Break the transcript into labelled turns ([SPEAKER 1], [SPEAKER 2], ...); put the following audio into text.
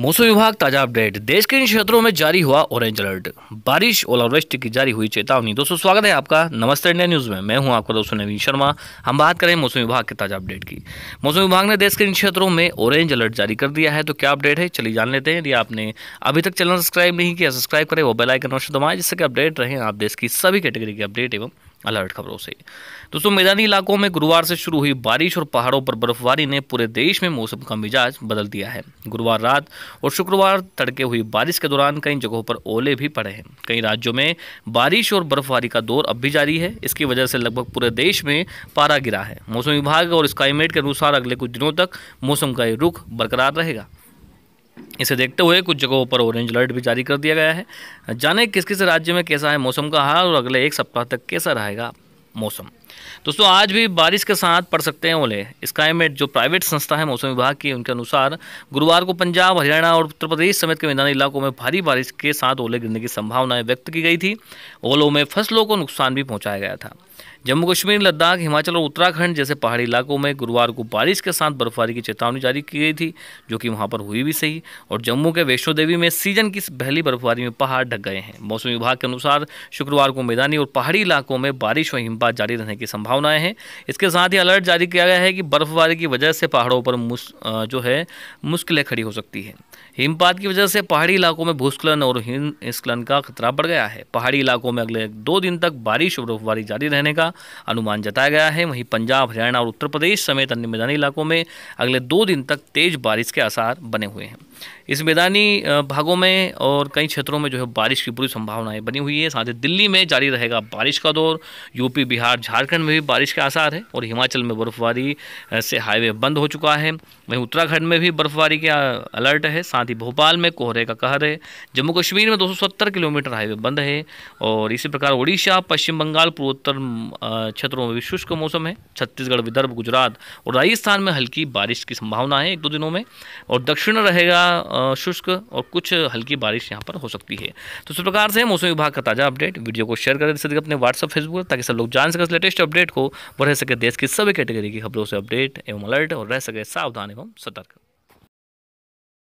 [SPEAKER 1] मौसम विभाग ताजा अपडेट देश के इन क्षेत्रों में जारी हुआ ऑरेंज अलर्ट बारिश ओलावृष्टि की जारी हुई चेतावनी दोस्तों स्वागत है आपका नमस्ते इंडिया न्यूज़ में मैं हूं आपका दोस्तों नवीन शर्मा हम बात करें मौसम विभाग के ताजा अपडेट की मौसम विभाग ने देश के इन क्षेत्रों में ऑरेंज अलर्ट जारी कर दिया है तो क्या अपडेट है चलिए जान लेते हैं यदि आपने अभी तक चैनल सब्सक्राइब नहीं किया सब्सक्राइब करें वो बेलाइकन अवश्य दबाएं जिससे कि अपडेट रहें आप देश की सभी कैटेगरी के अपडेट एवं अलर्ट खबरों से दोस्तों मैदानी इलाकों में गुरुवार से शुरू हुई बारिश और पहाड़ों पर बर्फबारी ने पूरे देश में मौसम का मिजाज बदल दिया है गुरुवार रात और शुक्रवार तड़के हुई बारिश के दौरान कई जगहों पर ओले भी पड़े हैं कई राज्यों में बारिश और बर्फबारी का दौर अब भी जारी है इसकी वजह से लगभग पूरे देश में पारा गिरा है मौसम विभाग और स्काईमेट के अनुसार अगले कुछ दिनों तक मौसम का ये रुख बरकरार रहेगा इसे देखते हुए कुछ जगहों पर ऑरेंज अलर्ट भी जारी कर दिया गया है जाने किस किस राज्य में कैसा है मौसम का हाल और अगले एक सप्ताह तक कैसा रहेगा मौसम दोस्तों आज भी बारिश के साथ पड़ सकते हैं ओले स्काईमेट जो प्राइवेट संस्था है मौसम विभाग की उनके अनुसार गुरुवार को पंजाब हरियाणा और उत्तर प्रदेश समेत के मैदानी इलाकों में भारी बारिश के साथ ओले गिरने की संभावनाएं व्यक्त की गई थी ओलों में फसलों को नुकसान भी पहुंचाया गया था जम्मू कश्मीर लद्दाख हिमाचल और उत्तराखंड जैसे पहाड़ी इलाकों में गुरुवार को बारिश के साथ बर्फबारी की चेतावनी जारी की गई थी जो कि वहां पर हुई भी सही और जम्मू के वैष्णो देवी में सीजन की पहली बर्फबारी में पहाड़ ढक गए हैं मौसम विभाग के अनुसार शुक्रवार को मैदानी और पहाड़ी इलाकों में बारिश और हिमपात जारी रहने की संभावनाएं हैं इसके साथ ही अलर्ट जारी किया गया है कि बर्फबारी की वजह से पहाड़ों पर जो है मुश्किलें खड़ी हो सकती है हिमपात की वजह से पहाड़ी इलाकों में भूस्खलन और हिमस्खलन का खतरा बढ़ गया है पहाड़ी इलाकों में अगले दो दिन तक बारिश और बर्फबारी जारी रहने रहने का अनुमान जताया गया है वहीं पंजाब हरियाणा और उत्तर प्रदेश समेत अन्य मैदानी इलाकों में अगले दो दिन तक तेज बारिश के आसार बने हुए हैं इस मैदानी भागों में और कई क्षेत्रों में जो है बारिश की पूरी संभावनाएं बनी हुई है साथ ही दिल्ली में जारी रहेगा बारिश का दौर यूपी बिहार झारखंड में भी बारिश के आसार है और हिमाचल में बर्फबारी से हाईवे बंद हो चुका है वहीं उत्तराखंड में भी बर्फबारी के अलर्ट है साथ ही भोपाल में कोहरे का कहर है जम्मू कश्मीर में दो किलोमीटर हाईवे बंद है और इसी प्रकार उड़ीसा पश्चिम बंगाल पूर्वोत्तर क्षेत्रों में भी शुष्क मौसम है छत्तीसगढ़ विदर्भ गुजरात और राजस्थान में हल्की बारिश की संभावना है एक दो दिनों में और दक्षिण रहेगा शुष्क और कुछ हल्की बारिश यहाँ पर हो सकती है तो इस प्रकार से मौसम विभाग का ताज़ा अपडेट वीडियो को शेयर करें सकते अपने व्हाट्सअप फेसबुक ताकि सब लोग जान सकें लेटेस्ट अपडेट को बढ़ सके देश की सभी कैटेगरी की खबरों से अपडेट एवं अलर्ट और रह सके सावधान एवं सतर्क